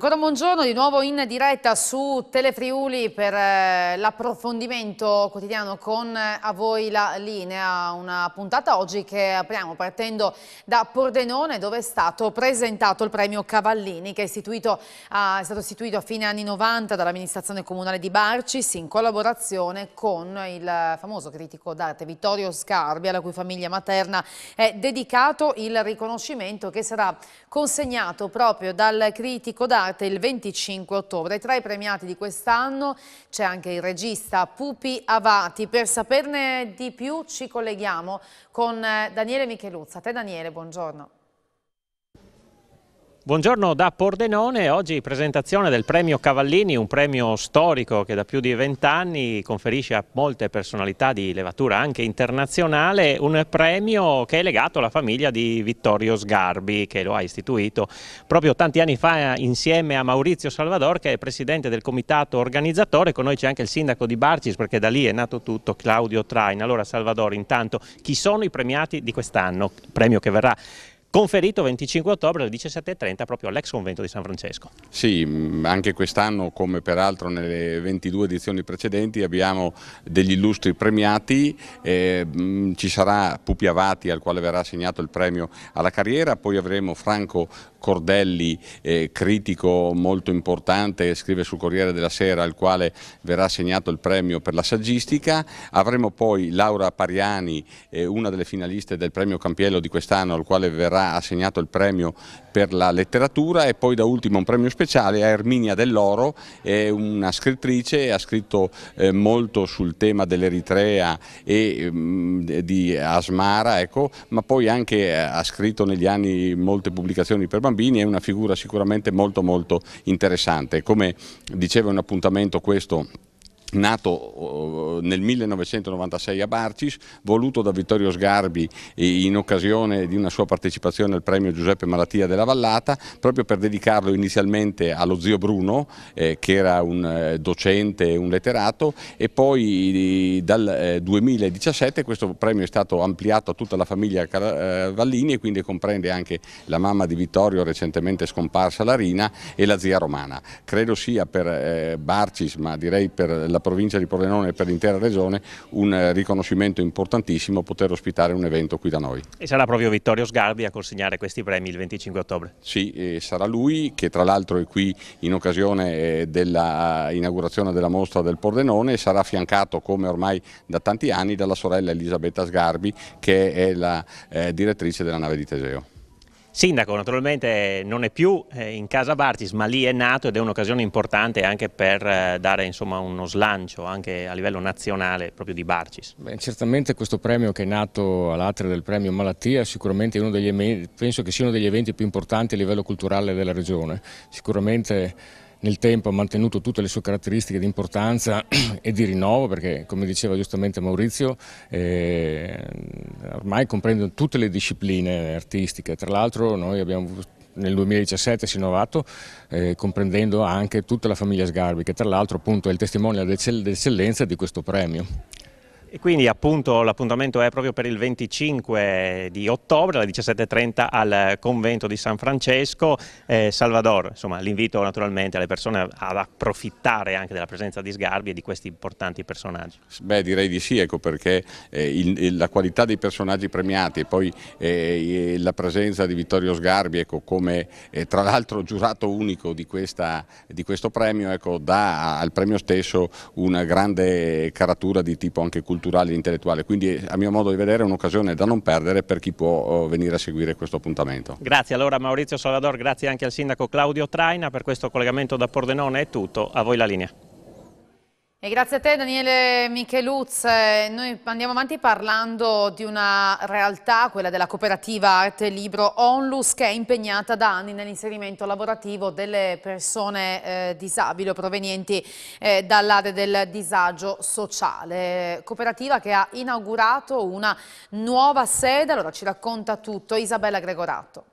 Ancora buongiorno, di nuovo in diretta su Telefriuli per eh, l'approfondimento quotidiano con eh, a voi la linea, una puntata oggi che apriamo partendo da Pordenone dove è stato presentato il premio Cavallini che è, istituito, è stato istituito a fine anni 90 dall'amministrazione comunale di Barcis in collaborazione con il famoso critico d'arte Vittorio Scarbi alla cui famiglia materna è dedicato il riconoscimento che sarà consegnato proprio dal critico d'arte premiate il 25 ottobre. Tra i premiati di quest'anno c'è anche il regista Pupi Avati. Per saperne di più ci colleghiamo con eh, Daniele Micheluzza. A te Daniele, buongiorno. Buongiorno da Pordenone, oggi presentazione del premio Cavallini, un premio storico che da più di vent'anni conferisce a molte personalità di levatura anche internazionale, un premio che è legato alla famiglia di Vittorio Sgarbi che lo ha istituito proprio tanti anni fa insieme a Maurizio Salvador che è presidente del comitato organizzatore, con noi c'è anche il sindaco di Barcis perché da lì è nato tutto, Claudio Train. Allora Salvador intanto chi sono i premiati di quest'anno? Premio che verrà conferito 25 ottobre alle 17.30 proprio all'ex convento di San Francesco. Sì, mm, anche quest'anno come peraltro nelle 22 edizioni precedenti abbiamo degli illustri premiati, eh, ci sarà Pupi Avati al quale verrà assegnato il premio alla carriera, poi avremo Franco Cordelli, eh, critico molto importante scrive sul Corriere della Sera al quale verrà assegnato il premio per la saggistica, avremo poi Laura Pariani, eh, una delle finaliste del premio Campiello di quest'anno al quale verrà assegnato il premio per la letteratura e poi da ultimo un premio speciale a Erminia Dell'Oro, è una scrittrice, ha scritto eh, molto sul tema dell'Eritrea e mm, di Asmara, ecco, ma poi anche eh, ha scritto negli anni molte pubblicazioni per bambini, è una figura sicuramente molto molto interessante. Come diceva un appuntamento questo nato oh, nel 1996 a Barcis, voluto da Vittorio Sgarbi in occasione di una sua partecipazione al premio Giuseppe Malattia della Vallata, proprio per dedicarlo inizialmente allo zio Bruno, eh, che era un eh, docente e un letterato, e poi eh, dal 2017 eh, questo premio è stato ampliato a tutta la famiglia Vallini e quindi comprende anche la mamma di Vittorio, recentemente scomparsa Larina, e la zia Romana. Credo sia per Barcis, ma direi per la la provincia di Pordenone e per l'intera regione un eh, riconoscimento importantissimo poter ospitare un evento qui da noi. E sarà proprio Vittorio Sgarbi a consegnare questi premi il 25 ottobre? Sì, sarà lui che tra l'altro è qui in occasione eh, dell'inaugurazione della mostra del Pordenone e sarà affiancato come ormai da tanti anni dalla sorella Elisabetta Sgarbi che è la eh, direttrice della nave di Teseo. Sindaco naturalmente non è più eh, in casa Bartis ma lì è nato ed è un'occasione importante anche per eh, dare insomma, uno slancio anche a livello nazionale proprio di Bartis. Beh, certamente questo premio che è nato all'atrio del premio Malattia sicuramente uno degli, penso che sia uno degli eventi più importanti a livello culturale della regione, sicuramente nel tempo ha mantenuto tutte le sue caratteristiche di importanza e di rinnovo perché come diceva giustamente Maurizio eh, ormai comprende tutte le discipline artistiche, tra l'altro noi abbiamo nel 2017 si è innovato eh, comprendendo anche tutta la famiglia Sgarbi che tra l'altro appunto è il testimone d'eccellenza di questo premio. E quindi appunto l'appuntamento è proprio per il 25 di ottobre alle 17.30 al convento di San Francesco, eh, Salvador, insomma l'invito naturalmente alle persone ad approfittare anche della presenza di Sgarbi e di questi importanti personaggi. Beh direi di sì, ecco perché eh, il, la qualità dei personaggi premiati e poi eh, la presenza di Vittorio Sgarbi ecco, come eh, tra l'altro giurato unico di, questa, di questo premio ecco, dà al premio stesso una grande caratura di tipo anche culturale culturale e intellettuale, quindi a mio modo di vedere è un'occasione da non perdere per chi può oh, venire a seguire questo appuntamento. Grazie allora Maurizio Salvador, grazie anche al sindaco Claudio Traina per questo collegamento da Pordenone, è tutto, a voi la linea. E grazie a te Daniele Micheluz, noi andiamo avanti parlando di una realtà, quella della cooperativa Arte Libro Onlus, che è impegnata da anni nell'inserimento lavorativo delle persone eh, disabili o provenienti eh, dall'area del disagio sociale. Cooperativa che ha inaugurato una nuova sede, allora ci racconta tutto Isabella Gregorato.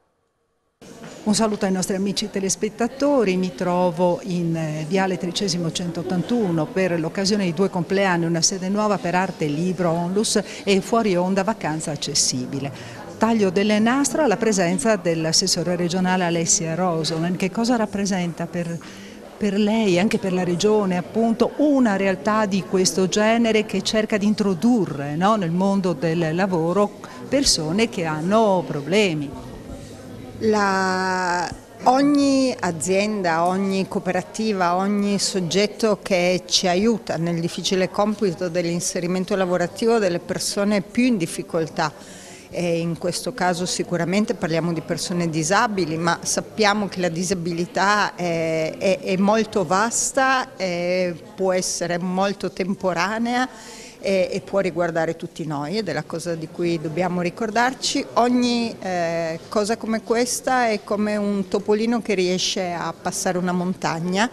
Un saluto ai nostri amici telespettatori, mi trovo in eh, Viale Tricesimo 181 per l'occasione di due compleanni, una sede nuova per arte, libro, onlus e fuori onda vacanza accessibile taglio delle nastro alla presenza dell'assessore regionale Alessia Rosonen. Che cosa rappresenta per, per lei, anche per la regione, appunto, una realtà di questo genere che cerca di introdurre no, nel mondo del lavoro persone che hanno problemi? La, ogni azienda, ogni cooperativa, ogni soggetto che ci aiuta nel difficile compito dell'inserimento lavorativo delle persone più in difficoltà, e in questo caso sicuramente parliamo di persone disabili, ma sappiamo che la disabilità è, è, è molto vasta, è, può essere molto temporanea e, e, può riguardare tutti noi ed è la cosa di cui dobbiamo ricordarci. Ogni eh, cosa come questa è come un topolino che riesce a passare una montagna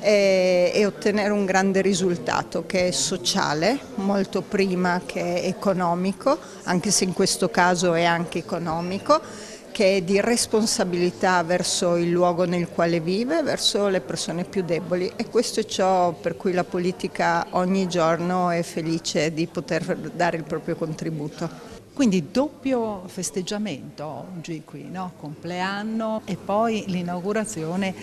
e, eh, e ottenere un grande risultato che è sociale, molto prima che economico, anche se in questo caso è anche economico che è di responsabilità verso il luogo nel quale vive, verso le persone più deboli e questo è ciò per cui la politica ogni giorno è felice di poter dare il proprio contributo. Quindi doppio festeggiamento oggi qui, no? compleanno e poi l'inaugurazione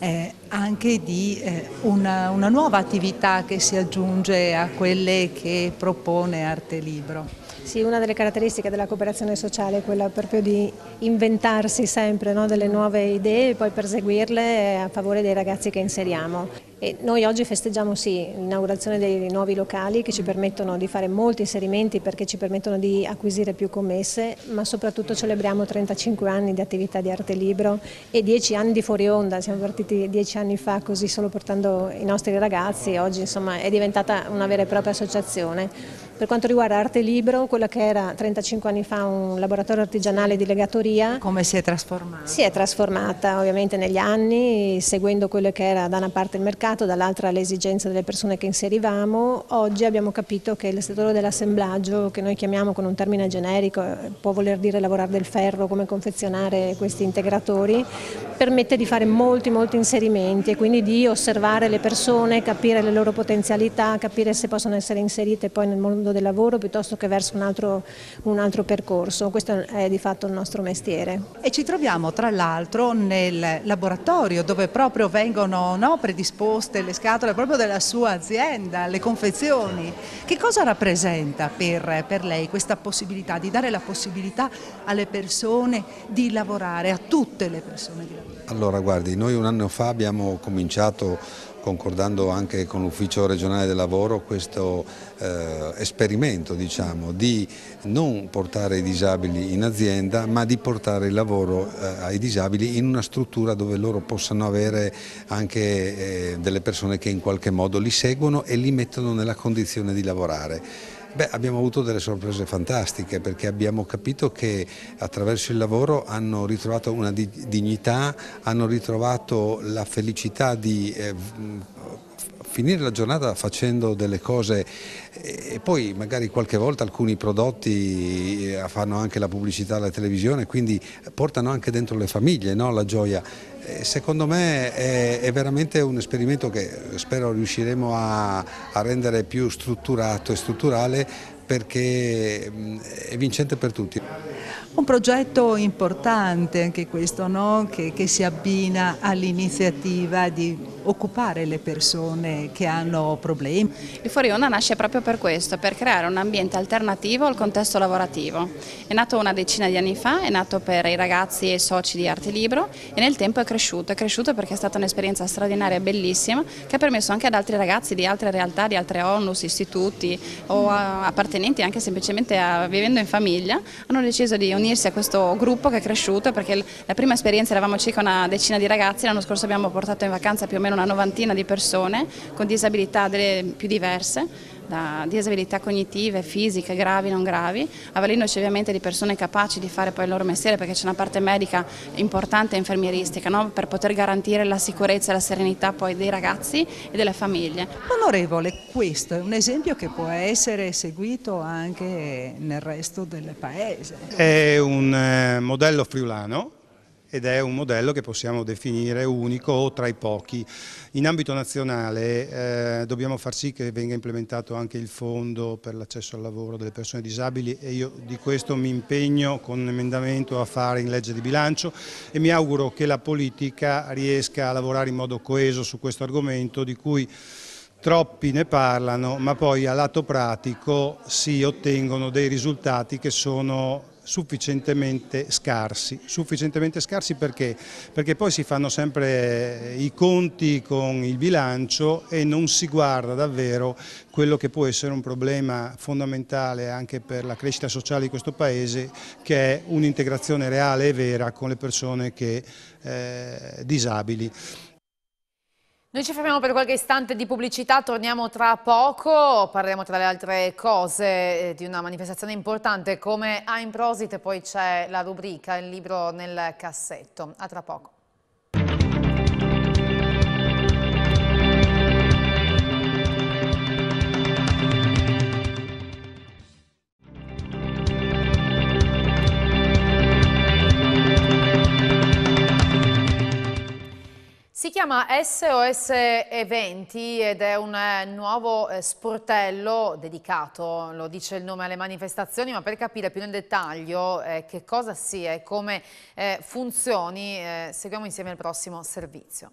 eh, anche di eh, una, una nuova attività che si aggiunge a quelle che propone Arte Libro. Sì, una delle caratteristiche della cooperazione sociale è quella proprio di inventarsi sempre no, delle nuove idee e poi perseguirle a favore dei ragazzi che inseriamo. E noi oggi festeggiamo sì, l'inaugurazione dei nuovi locali che ci mm. permettono di fare molti inserimenti perché ci permettono di acquisire più commesse, ma soprattutto mm. celebriamo 35 anni di attività di arte libro e 10 anni di fuori onda, siamo partiti 10 anni fa così solo portando i nostri ragazzi, oggi insomma è diventata una vera e propria associazione. Per quanto riguarda Arte Libro, quello che era 35 anni fa un laboratorio artigianale di legatoria. Come si è trasformata? Si è trasformata ovviamente negli anni, seguendo quello che era da una parte il mercato, mercato, dall'altra alle esigenze delle persone che inserivamo, oggi abbiamo capito che il settore dell'assemblaggio, che noi chiamiamo con un termine generico, eh, può voler dire lavorare del ferro, come confezionare questi integratori, permette di fare molti molti inserimenti e quindi di osservare le persone, capire le loro potenzialità, capire se possono essere inserite poi nel mondo del lavoro piuttosto che verso un altro, un altro percorso. Questo è di fatto il nostro mestiere. E ci troviamo tra l'altro nel laboratorio dove proprio vengono no, predisposti poste le scatole proprio della sua azienda, le confezioni. Che cosa rappresenta per, per lei questa possibilità, di dare la possibilità alle persone di lavorare, a tutte le persone di lavorare? Allora guardi, noi un anno fa abbiamo cominciato concordando anche con l'Ufficio regionale del lavoro questo eh, esperimento diciamo, di non portare i disabili in azienda ma di portare il lavoro eh, ai disabili in una struttura dove loro possano avere anche eh, delle persone che in qualche modo li seguono e li mettono nella condizione di lavorare. Beh, abbiamo avuto delle sorprese fantastiche perché abbiamo capito che attraverso il lavoro hanno ritrovato una dignità, hanno ritrovato la felicità di eh, finire la giornata facendo delle cose eh, e poi magari qualche volta alcuni prodotti eh, fanno anche la pubblicità alla televisione, quindi portano anche dentro le famiglie no? la gioia. Eh, secondo me è, è veramente un esperimento che spero riusciremo a, a rendere più strutturato e strutturale perché mm, è vincente per tutti. Un progetto importante anche questo, no? che, che si abbina all'iniziativa di occupare le persone che hanno problemi. Il Fuori Onda nasce proprio per questo, per creare un ambiente alternativo al contesto lavorativo. È nato una decina di anni fa, è nato per i ragazzi e i soci di Arte Libro e nel tempo è cresciuto, è cresciuto perché è stata un'esperienza straordinaria, e bellissima, che ha permesso anche ad altri ragazzi di altre realtà, di altre onlus, istituti o appartenenti anche semplicemente a, vivendo in famiglia, hanno deciso di unirsi unirsi a questo gruppo che è cresciuto perché la prima esperienza eravamo circa una decina di ragazzi, l'anno scorso abbiamo portato in vacanza più o meno una novantina di persone con disabilità delle più diverse da disabilità cognitive, fisiche, gravi, non gravi, avvalendoci ovviamente di persone capaci di fare poi il loro mestiere perché c'è una parte medica importante e infermieristica no? per poter garantire la sicurezza e la serenità poi dei ragazzi e delle famiglie. Onorevole, questo è un esempio che può essere seguito anche nel resto del paese. È un eh, modello friulano ed è un modello che possiamo definire unico o tra i pochi. In ambito nazionale eh, dobbiamo far sì che venga implementato anche il fondo per l'accesso al lavoro delle persone disabili e io di questo mi impegno con un emendamento a fare in legge di bilancio e mi auguro che la politica riesca a lavorare in modo coeso su questo argomento di cui troppi ne parlano ma poi a lato pratico si ottengono dei risultati che sono sufficientemente scarsi. Sufficientemente scarsi perché? Perché poi si fanno sempre eh, i conti con il bilancio e non si guarda davvero quello che può essere un problema fondamentale anche per la crescita sociale di questo Paese, che è un'integrazione reale e vera con le persone che, eh, disabili. Noi ci fermiamo per qualche istante di pubblicità, torniamo tra poco, parleremo tra le altre cose eh, di una manifestazione importante come a Improsit, poi c'è la rubrica, il libro nel cassetto. A tra poco. chiama SOS Eventi ed è un eh, nuovo eh, sportello dedicato, lo dice il nome alle manifestazioni, ma per capire più nel dettaglio eh, che cosa sia e come funzioni, seguiamo insieme il prossimo servizio.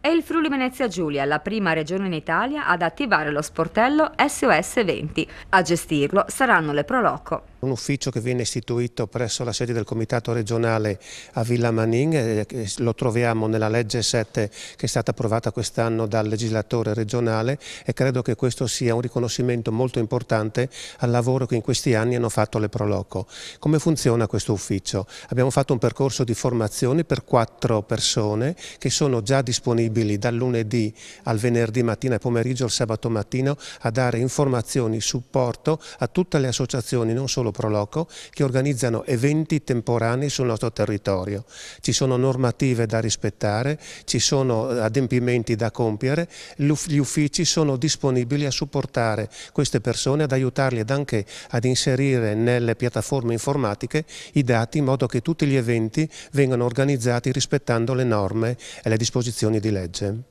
È il Friuli Venezia Giulia, la prima regione in Italia ad attivare lo sportello SOS Eventi. A gestirlo saranno le Proloco un ufficio che viene istituito presso la sede del Comitato regionale a Villa Manin, eh, lo troviamo nella legge 7 che è stata approvata quest'anno dal legislatore regionale e credo che questo sia un riconoscimento molto importante al lavoro che in questi anni hanno fatto le Proloco. Come funziona questo ufficio? Abbiamo fatto un percorso di formazione per quattro persone che sono già disponibili dal lunedì al venerdì mattina e pomeriggio al sabato mattino a dare informazioni, supporto a tutte le associazioni, non solo Proloco che organizzano eventi temporanei sul nostro territorio. Ci sono normative da rispettare, ci sono eh, adempimenti da compiere, gli uffici sono disponibili a supportare queste persone, ad aiutarli ed anche ad inserire nelle piattaforme informatiche i dati in modo che tutti gli eventi vengano organizzati rispettando le norme e le disposizioni di legge.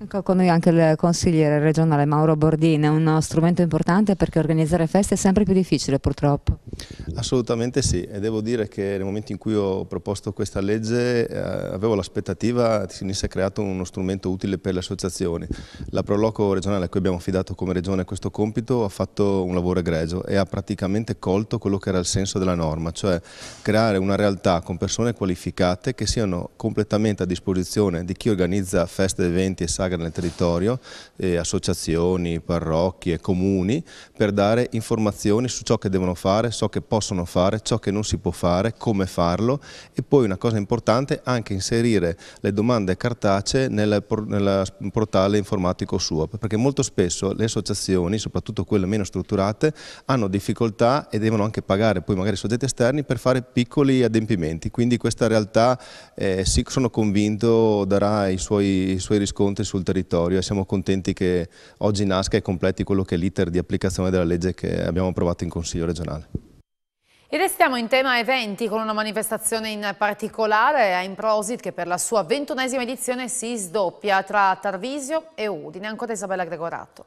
Ecco, con noi anche il consigliere regionale Mauro Bordini, è uno strumento importante perché organizzare feste è sempre più difficile purtroppo. Assolutamente sì e devo dire che nel momento in cui ho proposto questa legge eh, avevo l'aspettativa che si venisse creato uno strumento utile per le associazioni. La Proloco regionale a cui abbiamo affidato come regione questo compito ha fatto un lavoro egregio e ha praticamente colto quello che era il senso della norma, cioè creare una realtà con persone qualificate che siano completamente a disposizione di chi organizza feste, eventi e sali sagra nel territorio, eh, associazioni, parrocchie, comuni, per dare informazioni su ciò che devono fare, ciò che possono fare, ciò che non si può fare, come farlo e poi una cosa importante anche inserire le domande cartacee nel, nel portale informatico SUAP, perché molto spesso le associazioni, soprattutto quelle meno strutturate, hanno difficoltà e devono anche pagare poi magari soggetti esterni per fare piccoli adempimenti, quindi questa realtà eh, sì, sono convinto darà i suoi, i suoi riscontri sul territorio e siamo contenti che oggi nasca e completi quello che è l'iter di applicazione della legge che abbiamo approvato in Consiglio regionale. E restiamo in tema eventi con una manifestazione in particolare a Improsit che per la sua ventunesima edizione si sdoppia tra Tarvisio e Udine. Ancora Isabella Gregorato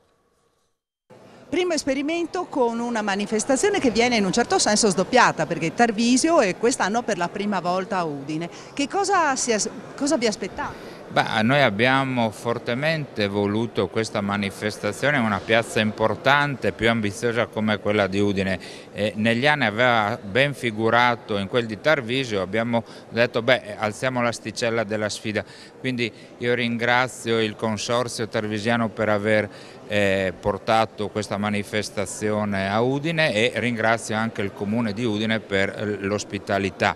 primo esperimento con una manifestazione che viene in un certo senso sdoppiata perché Tarvisio è quest'anno per la prima volta a Udine. Che cosa, si, cosa vi aspettate? Beh, noi abbiamo fortemente voluto questa manifestazione, una piazza importante, più ambiziosa come quella di Udine. Eh, negli anni aveva ben figurato in quel di Tarvisio, abbiamo detto beh, alziamo l'asticella della sfida. Quindi io ringrazio il Consorzio Tarvisiano per aver eh, portato questa manifestazione a Udine e ringrazio anche il Comune di Udine per eh, l'ospitalità.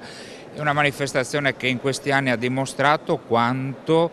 È una manifestazione che in questi anni ha dimostrato quanto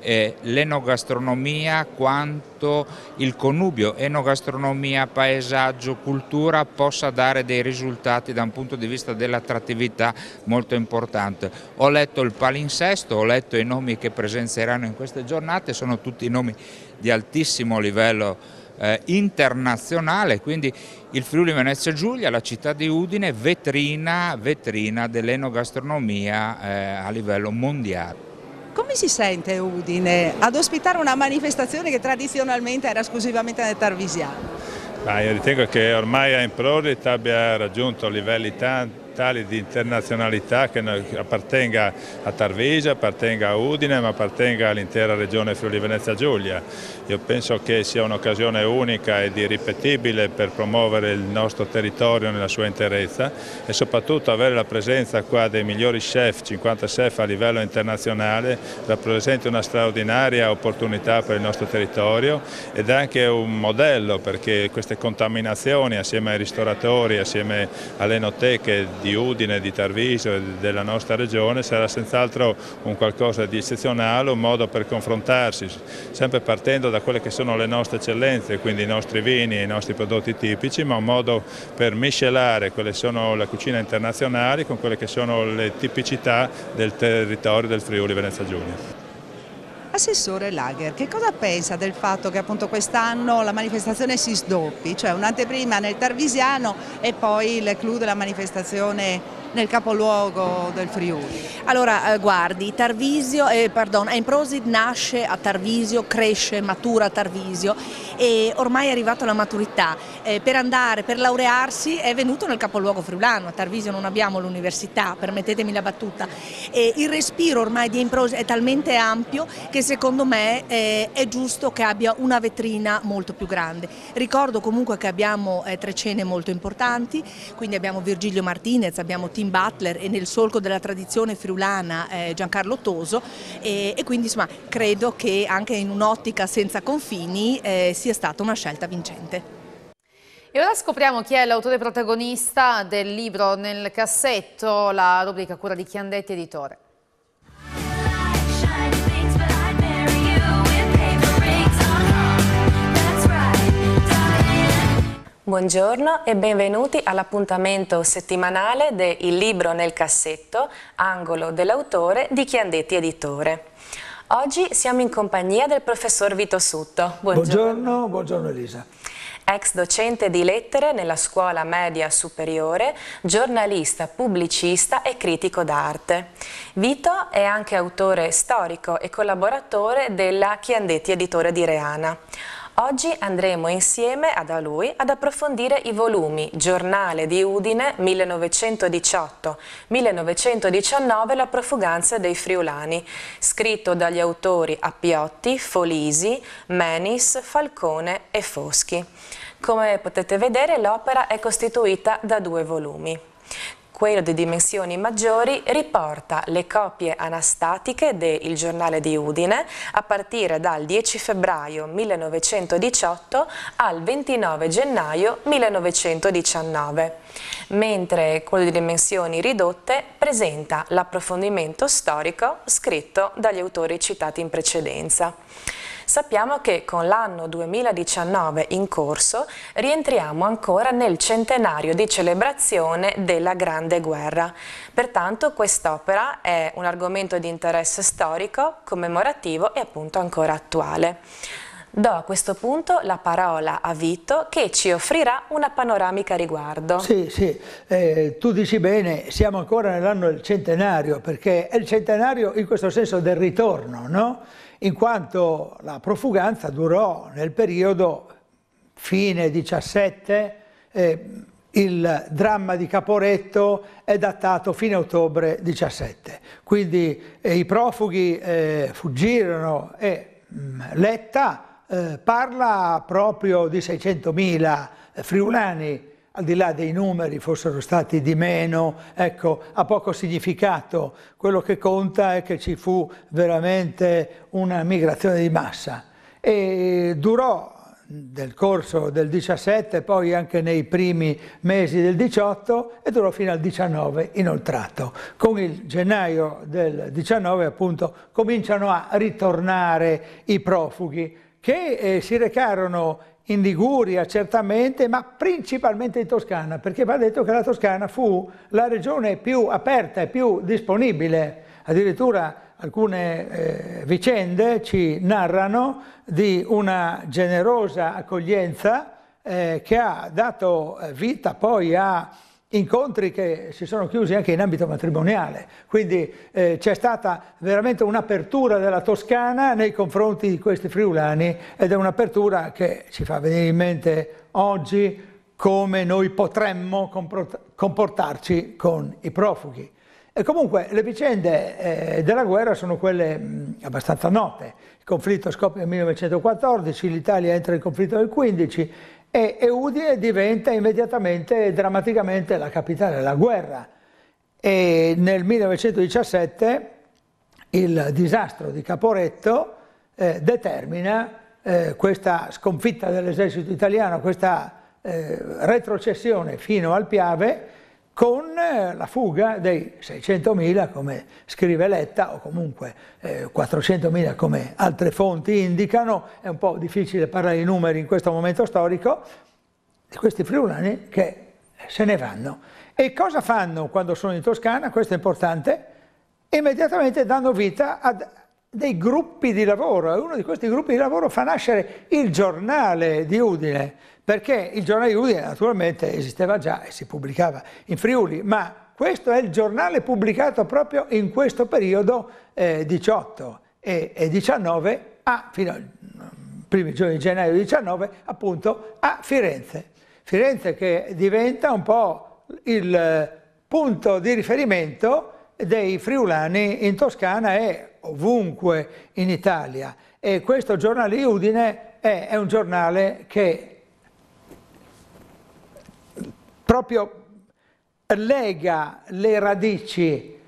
eh, l'enogastronomia, quanto il connubio enogastronomia, paesaggio, cultura possa dare dei risultati da un punto di vista dell'attrattività molto importante. Ho letto il palinsesto, ho letto i nomi che presenzeranno in queste giornate, sono tutti nomi di altissimo livello eh, internazionale, quindi il Friuli Venezia Giulia, la città di Udine, vetrina, vetrina dell'enogastronomia eh, a livello mondiale. Come si sente Udine ad ospitare una manifestazione che tradizionalmente era esclusivamente nel Tarvisiano? Ah, io ritengo che ormai a Improri abbia raggiunto livelli tanti capitale di internazionalità che appartenga a Tarvisa, appartenga a Udine ma appartenga all'intera regione Friuli Venezia Giulia. Io penso che sia un'occasione unica ed irripetibile per promuovere il nostro territorio nella sua interezza e soprattutto avere la presenza qua dei migliori chef, 50 chef a livello internazionale, rappresenta una straordinaria opportunità per il nostro territorio ed è anche un modello perché queste contaminazioni assieme ai ristoratori, assieme alle enoteche di di Udine, di Tarviso e della nostra regione sarà senz'altro un qualcosa di eccezionale, un modo per confrontarsi, sempre partendo da quelle che sono le nostre eccellenze, quindi i nostri vini e i nostri prodotti tipici, ma un modo per miscelare quelle che sono le cucine internazionali con quelle che sono le tipicità del territorio del Friuli Venezia Giulia. Assessore Lager, che cosa pensa del fatto che appunto quest'anno la manifestazione si sdoppi, cioè un'anteprima nel Tarvisiano e poi il clou della manifestazione nel capoluogo del Friuli? Allora eh, guardi, Tarvisio, eh, pardon, Emprosid nasce a Tarvisio, cresce, matura a Tarvisio e ormai è arrivato alla maturità. Eh, per andare, per laurearsi è venuto nel capoluogo friulano, a Tarvisio non abbiamo l'università, permettetemi la battuta. E il respiro ormai di Improse è talmente ampio che secondo me eh, è giusto che abbia una vetrina molto più grande. Ricordo comunque che abbiamo eh, tre cene molto importanti, quindi abbiamo Virgilio Martinez, abbiamo Tim Butler e nel solco della tradizione friulana eh, Giancarlo Toso e quindi insomma credo che anche in un'ottica senza confini eh, si sia stata una scelta vincente. E ora scopriamo chi è l'autore protagonista del libro Nel cassetto, la rubrica cura di Chiandetti Editore. Uh-huh. Buongiorno e benvenuti all'appuntamento settimanale de Il libro nel cassetto, angolo dell'autore di Chiandetti Editore. Oggi siamo in compagnia del professor Vito Sutto. Buongiorno. Buongiorno, buongiorno Elisa. Ex docente di lettere nella scuola media superiore, giornalista, pubblicista e critico d'arte. Vito è anche autore storico e collaboratore della Chiandetti Editore di Reana. Oggi andremo insieme ad lui ad approfondire i volumi Giornale di Udine 1918-1919 La profuganza dei friulani, scritto dagli autori Appiotti, Folisi, Menis, Falcone e Foschi. Come potete vedere l'opera è costituita da due volumi quello di dimensioni maggiori, riporta le copie anastatiche del giornale di Udine a partire dal 10 febbraio 1918 al 29 gennaio 1919, mentre quello di dimensioni ridotte presenta l'approfondimento storico scritto dagli autori citati in precedenza. Sappiamo che con l'anno 2019 in corso rientriamo ancora nel centenario di celebrazione della Grande Guerra. Pertanto quest'opera è un argomento di interesse storico, commemorativo e appunto ancora attuale. Do a questo punto la parola a Vito che ci offrirà una panoramica a riguardo. Sì, sì, eh, tu dici bene, siamo ancora nell'anno del centenario perché è il centenario in questo senso del ritorno, no? in quanto la profuganza durò nel periodo fine 17, eh, il dramma di Caporetto è datato fine ottobre 17, quindi eh, i profughi eh, fuggirono e mh, mm, Letta eh, parla proprio di 600.000 eh, friulani al di là dei numeri fossero stati di meno, ecco, ha poco significato. Quello che conta è che ci fu veramente una migrazione di massa e durò nel corso del 17, poi anche nei primi mesi del 18 e durò fino al 19 inoltrato. Con il gennaio del 19 appunto cominciano a ritornare i profughi che eh, si recarono in Liguria certamente, ma principalmente in Toscana, perché va detto che la Toscana fu la regione più aperta e più disponibile, addirittura alcune eh, vicende ci narrano di una generosa accoglienza eh, che ha dato eh, vita poi a incontri che si sono chiusi anche in ambito matrimoniale, quindi eh, c'è stata veramente un'apertura della Toscana nei confronti di questi friulani ed è un'apertura che ci fa venire in mente oggi come noi potremmo comportarci con i profughi. E comunque le vicende eh, della guerra sono quelle mh, abbastanza note. Il conflitto scoppia nel 1914, l'Italia entra in conflitto nel 15, e Udine diventa immediatamente e drammaticamente la capitale della guerra e nel 1917 il disastro di Caporetto eh, determina eh, questa sconfitta dell'esercito italiano, questa eh, retrocessione fino al Piave con eh, la fuga dei 600.000, come scrive Letta, o comunque 400.000 eh, come altre fonti indicano, è un po' difficile parlare di numeri in questo momento storico, di questi friulani che se ne vanno. E cosa fanno quando sono in Toscana? Questo è importante, immediatamente danno vita a dei gruppi di lavoro e uno di questi gruppi di lavoro fa nascere il giornale di Udine, perché il giornale di Udine naturalmente esisteva già e si pubblicava in Friuli, ma questo è il giornale pubblicato proprio in questo periodo eh, 18 e, e 19 a, fino ai mm, primi giorni di gennaio 19 appunto a Firenze. Firenze che diventa un po' il punto di riferimento dei friulani in Toscana e ovunque in Italia e questo giornale di Udine è, è un giornale che proprio lega le radici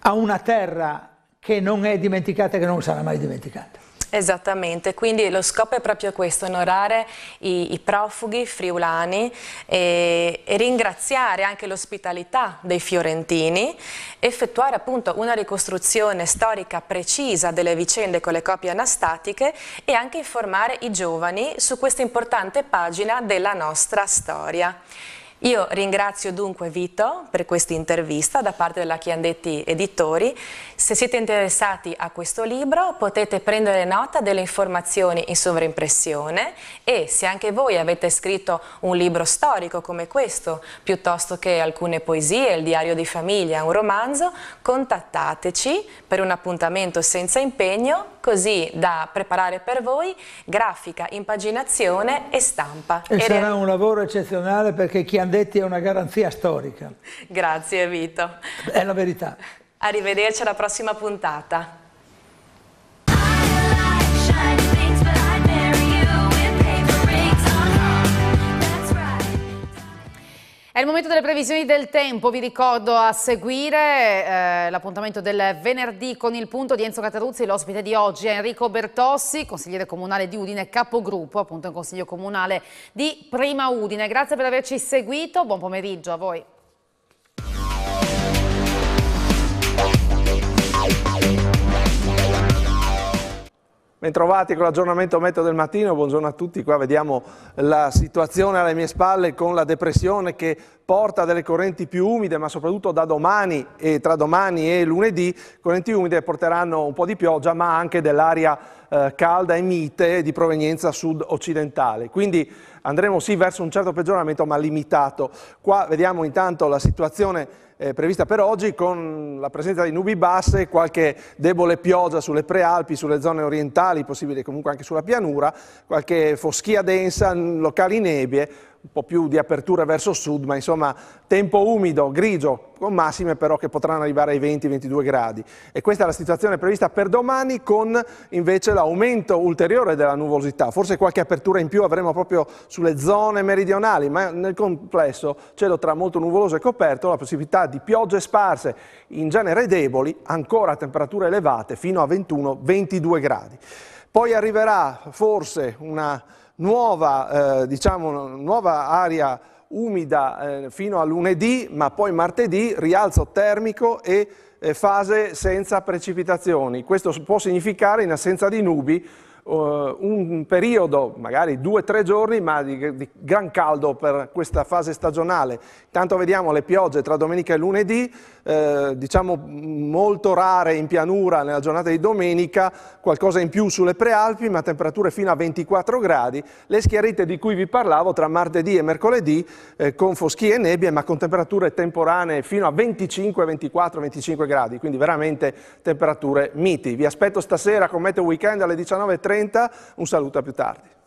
a una terra che non è dimenticata e che non sarà mai dimenticata. Esattamente, quindi lo scopo è proprio questo, onorare i, i profughi friulani e, e ringraziare anche l'ospitalità dei fiorentini, effettuare appunto una ricostruzione storica precisa delle vicende con le copie anastatiche e anche informare i giovani su questa importante pagina della nostra storia. Io ringrazio dunque Vito per questa intervista da parte della Chiandetti Editori. Se siete interessati a questo libro potete prendere nota delle informazioni in sovrimpressione e se anche voi avete scritto un libro storico come questo, piuttosto che alcune poesie, il diario di famiglia, un romanzo, contattateci per un appuntamento senza impegno così da preparare per voi grafica, impaginazione e stampa. E, e sarà un lavoro eccezionale perché Chiandetti è una garanzia storica. Grazie Vito. È la verità. Arrivederci alla prossima puntata. È il momento delle previsioni del tempo, vi ricordo a seguire eh, l'appuntamento del venerdì con il punto di Enzo Cataruzzi, l'ospite di oggi è Enrico Bertossi, consigliere comunale di Udine, capogruppo appunto in consiglio comunale di Prima Udine. Grazie per averci seguito, buon pomeriggio a voi. Bentrovati con l'aggiornamento meteo del mattino, buongiorno a tutti, qua vediamo la situazione alle mie spalle con la depressione che porta delle correnti più umide, ma soprattutto da domani e tra domani e lunedì correnti umide porteranno un po' di pioggia, ma anche dell'aria eh, calda e mite di provenienza sud-occidentale. Quindi andremo sì verso un certo peggioramento, ma limitato. Qua vediamo intanto la situazione eh, prevista per oggi con la presenza di nubi basse, qualche debole pioggia sulle prealpi, sulle zone orientali, possibile comunque anche sulla pianura, qualche foschia densa, locali nebbie, un po' più di apertura verso sud, ma insomma tempo umido, grigio, con massime però che potranno arrivare ai 20-22 gradi. E questa è la situazione prevista per domani con invece l'aumento ulteriore della nuvolosità. Forse qualche apertura in più avremo proprio sulle zone meridionali, ma nel complesso cielo tra molto nuvoloso e coperto, la possibilità di piogge sparse, in genere deboli, ancora a temperature elevate fino a 21-22 gradi. Poi arriverà forse una nuova, eh, diciamo, nuova area umida eh, fino a lunedì, ma poi martedì rialzo termico e eh, fase senza precipitazioni. Questo può significare in assenza di nubi uh, un periodo, magari due o tre giorni, ma di, di, gran caldo per questa fase stagionale. Tanto vediamo le piogge tra domenica e lunedì, eh, diciamo molto rare in pianura nella giornata di domenica, qualcosa in più sulle prealpi, ma temperature fino a 24 gradi. Le schiarite di cui vi parlavo tra martedì e mercoledì eh, con foschie e nebbie, ma con temperature temporanee fino a 25, 24, 25 gradi, quindi veramente temperature miti. Vi aspetto stasera con Meteo Weekend alle 19.30 30, un saluto a più tardi.